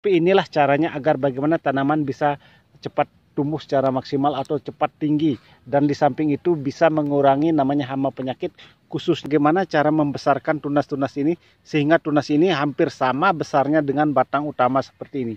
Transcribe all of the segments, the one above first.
Tapi inilah caranya agar bagaimana tanaman bisa cepat tumbuh secara maksimal atau cepat tinggi dan di samping itu bisa mengurangi namanya hama penyakit khusus bagaimana cara membesarkan tunas-tunas ini sehingga tunas ini hampir sama besarnya dengan batang utama seperti ini.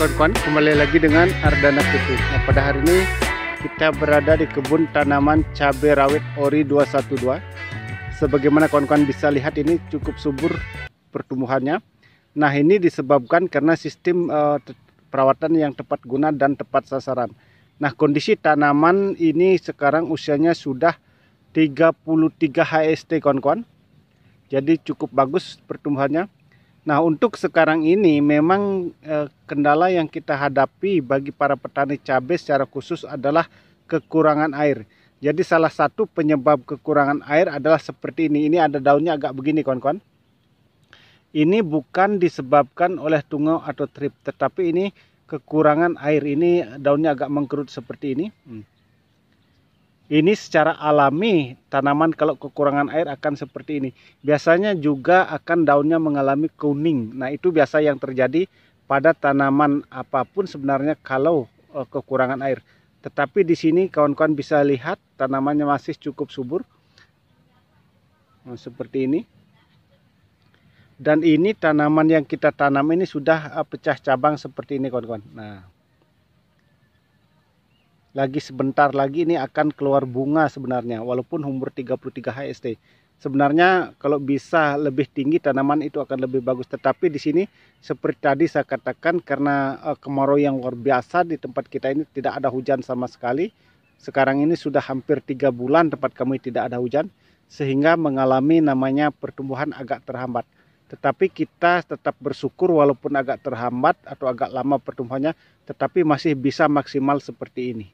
kawan-kawan kembali lagi dengan Ardana TV nah, pada hari ini kita berada di kebun tanaman cabai rawit ori 212 sebagaimana kawan-kawan bisa lihat ini cukup subur pertumbuhannya nah ini disebabkan karena sistem uh, perawatan yang tepat guna dan tepat sasaran nah kondisi tanaman ini sekarang usianya sudah 33 HST kawan-kawan jadi cukup bagus pertumbuhannya Nah, untuk sekarang ini memang eh, kendala yang kita hadapi bagi para petani cabai secara khusus adalah kekurangan air. Jadi salah satu penyebab kekurangan air adalah seperti ini. Ini ada daunnya agak begini, kawan-kawan. Ini bukan disebabkan oleh tungau atau trip, tetapi ini kekurangan air. Ini daunnya agak mengkerut seperti ini. Hmm ini secara alami tanaman kalau kekurangan air akan seperti ini. Biasanya juga akan daunnya mengalami kuning. Nah, itu biasa yang terjadi pada tanaman apapun sebenarnya kalau uh, kekurangan air. Tetapi di sini kawan-kawan bisa lihat tanamannya masih cukup subur. Nah, seperti ini. Dan ini tanaman yang kita tanam ini sudah eh, pecah cabang seperti ini kawan-kawan. Nah, lagi sebentar lagi ini akan keluar bunga sebenarnya walaupun umur 33 HST. Sebenarnya kalau bisa lebih tinggi tanaman itu akan lebih bagus tetapi di sini seperti tadi saya katakan karena eh, kemarau yang luar biasa di tempat kita ini tidak ada hujan sama sekali. Sekarang ini sudah hampir tiga bulan tempat kami tidak ada hujan sehingga mengalami namanya pertumbuhan agak terhambat. Tetapi kita tetap bersyukur walaupun agak terhambat atau agak lama pertumbuhannya tetapi masih bisa maksimal seperti ini.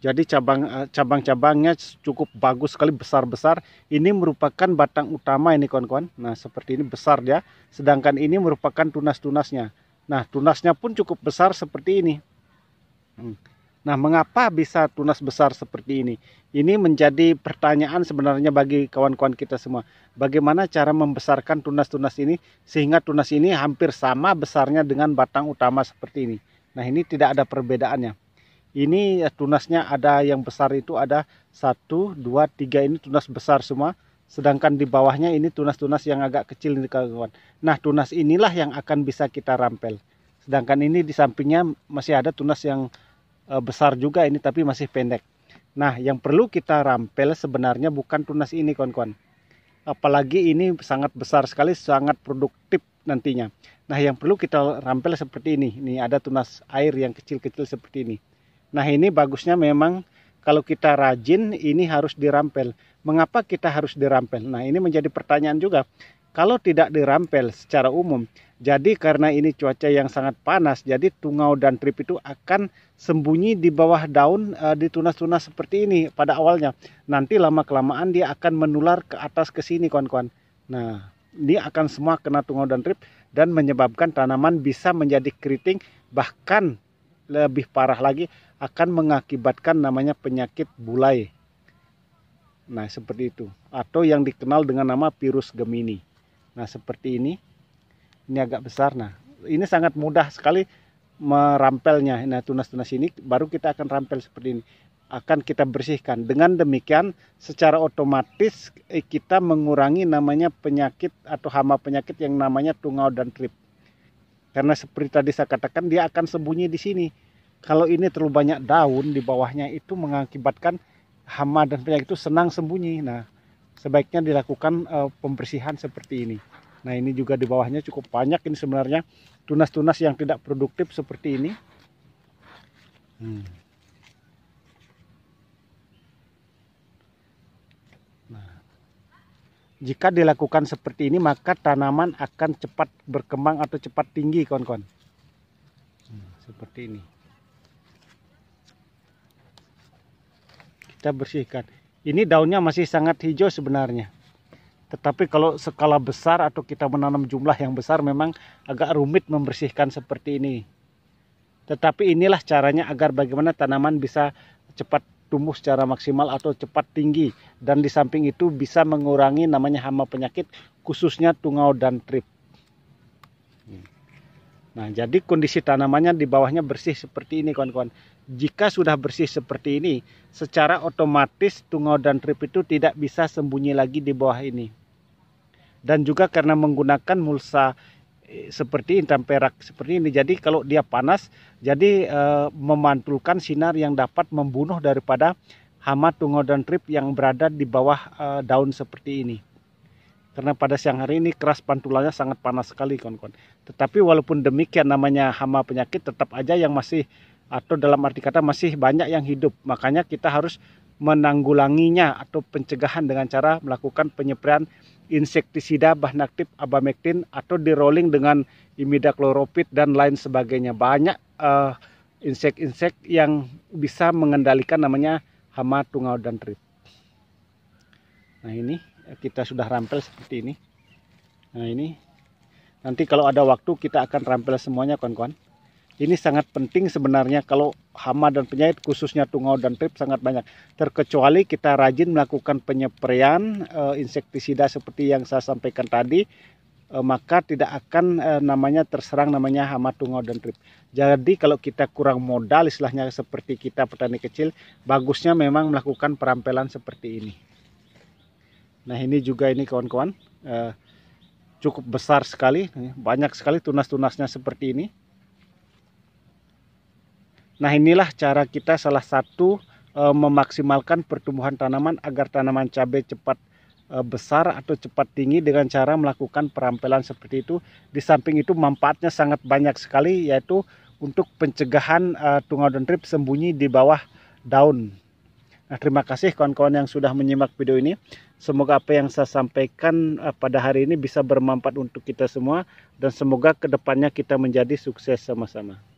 Jadi cabang eh, cabang-cabangnya cukup bagus sekali besar-besar. Ini merupakan batang utama ini kawan-kawan. Nah, seperti ini besar ya. Sedangkan ini merupakan tunas-tunasnya. Nah, tunasnya pun cukup besar seperti ini. Hmm. Nah, mengapa bisa tunas besar seperti ini? Ini menjadi pertanyaan sebenarnya bagi kawan-kawan kita semua. Bagaimana cara membesarkan tunas-tunas ini sehingga tunas ini hampir sama besarnya dengan batang utama seperti ini? Nah, ini tidak ada perbedaannya. Ini ya, tunasnya ada yang besar itu ada satu, dua, tiga ini tunas besar semua. Sedangkan di bawahnya ini tunas-tunas yang agak kecil nih kawan. Nah tunas inilah yang akan bisa kita rampel. Sedangkan ini di sampingnya masih ada tunas yang e, besar juga ini tapi masih pendek. Nah yang perlu kita rampel sebenarnya bukan tunas ini kawan-kawan. Apalagi ini sangat besar sekali, sangat produktif nantinya. Nah yang perlu kita rampel seperti ini. Ini ada tunas air yang kecil-kecil seperti ini. Nah ini bagusnya memang kalau kita rajin ini harus dirampel. Mengapa kita harus dirampel? Nah ini menjadi pertanyaan juga. Kalau tidak dirampel secara umum, jadi karena ini cuaca yang sangat panas, jadi tungau dan trip itu akan sembunyi di bawah daun e, di tunas-tunas seperti ini pada awalnya. Nanti lama-kelamaan dia akan menular ke atas ke sini kawan-kawan. Nah, ini akan semua kena tungau dan trip dan menyebabkan tanaman bisa menjadi keriting bahkan lebih parah lagi akan mengakibatkan namanya penyakit bulai. Nah, seperti itu. Atau yang dikenal dengan nama virus Gemini. Nah, seperti ini. Ini agak besar. Nah, ini sangat mudah sekali merampelnya. Nah, tunas-tunas ini baru kita akan rampel seperti ini. Akan kita bersihkan. Dengan demikian, secara otomatis kita mengurangi namanya penyakit atau hama penyakit yang namanya tungau dan trip. Karena seperti tadi saya katakan dia akan sembunyi di sini. Kalau ini terlalu banyak daun di bawahnya itu mengakibatkan hama dan penyakit itu senang sembunyi. Nah, sebaiknya dilakukan uh, pembersihan seperti ini. Nah, ini juga di bawahnya cukup banyak ini sebenarnya tunas-tunas yang tidak produktif seperti ini. Hmm. Jika dilakukan seperti ini maka tanaman akan cepat berkembang atau cepat tinggi kawan-kawan. Hmm, seperti ini. Kita bersihkan. Ini daunnya masih sangat hijau sebenarnya. Tetapi kalau skala besar atau kita menanam jumlah yang besar memang agak rumit membersihkan seperti ini. Tetapi inilah caranya agar bagaimana tanaman bisa cepat tumbuh secara maksimal atau cepat tinggi dan di samping itu bisa mengurangi namanya hama penyakit khususnya tungau dan trip. Nah, jadi kondisi tanamannya di bawahnya bersih seperti ini kawan-kawan. Jika sudah bersih seperti ini, secara otomatis tungau dan trip itu tidak bisa sembunyi lagi di bawah ini. Dan juga karena menggunakan mulsa seperti intan perak seperti ini. Jadi kalau dia panas, jadi e, memantulkan sinar yang dapat membunuh daripada hama dan trip yang berada di bawah e, daun seperti ini. Karena pada siang hari ini keras pantulannya sangat panas sekali kawan-kawan. Tetapi walaupun demikian namanya hama penyakit tetap aja yang masih atau dalam arti kata masih banyak yang hidup. Makanya kita harus menanggulanginya atau pencegahan dengan cara melakukan penyepraian insektisida bahan aktif abamectin atau di rolling dengan imidacloprid dan lain sebagainya. Banyak uh, insek-insek yang bisa mengendalikan namanya hama tungau dan trip. Nah ini eh, kita sudah rampel seperti ini. Nah ini nanti kalau ada waktu kita akan rampel semuanya kawan-kawan. Ini sangat penting sebenarnya kalau hama dan penyakit khususnya tungau dan trip sangat banyak. Terkecuali kita rajin melakukan penyeprian e, eh, insektisida seperti yang saya sampaikan tadi, e, maka tidak akan e, namanya terserang namanya hama tungau dan trip. Jadi kalau kita kurang modal istilahnya seperti kita petani kecil, bagusnya memang melakukan perampelan seperti ini. Nah ini juga ini kawan-kawan cukup besar sekali, banyak sekali tunas-tunasnya seperti ini. Nah inilah cara kita salah satu e, memaksimalkan pertumbuhan tanaman agar tanaman cabai cepat e, besar atau cepat tinggi dengan cara melakukan perampelan seperti itu. Di samping itu manfaatnya sangat banyak sekali yaitu untuk pencegahan e, tungau trip sembunyi di bawah daun. Nah, terima kasih kawan-kawan yang sudah menyimak video ini. Semoga apa yang saya sampaikan pada hari ini bisa bermanfaat untuk kita semua dan semoga kedepannya kita menjadi sukses sama-sama.